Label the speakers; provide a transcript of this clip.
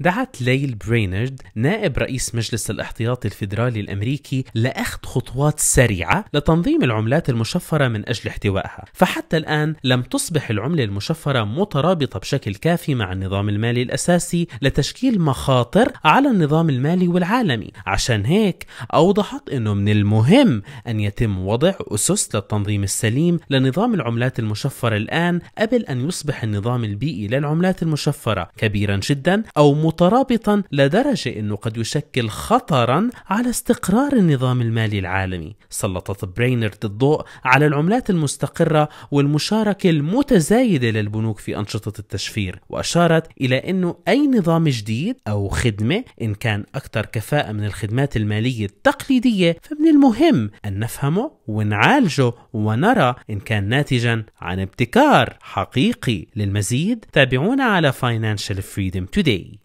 Speaker 1: دعت ليل برينرد نائب رئيس مجلس الاحتياطي الفيدرالي الامريكي لاخذ خطوات سريعه لتنظيم العملات المشفره من اجل احتوائها، فحتى الان لم تصبح العمله المشفره مترابطه بشكل كافي مع النظام المالي الاساسي لتشكيل مخاطر على النظام المالي والعالمي، عشان هيك اوضحت انه من المهم ان يتم وضع اسس للتنظيم السليم لنظام العملات المشفره الان قبل ان يصبح النظام البيئي للعملات المشفره كبيرا جدا او مترابطا لدرجة أنه قد يشكل خطرا على استقرار النظام المالي العالمي سلطت برينرد الضوء على العملات المستقرة والمشاركة المتزايدة للبنوك في أنشطة التشفير وأشارت إلى أنه أي نظام جديد أو خدمة إن كان أكثر كفاءة من الخدمات المالية التقليدية فمن المهم أن نفهمه ونعالجه ونرى إن كان ناتجا عن ابتكار حقيقي للمزيد تابعونا على Financial Freedom Today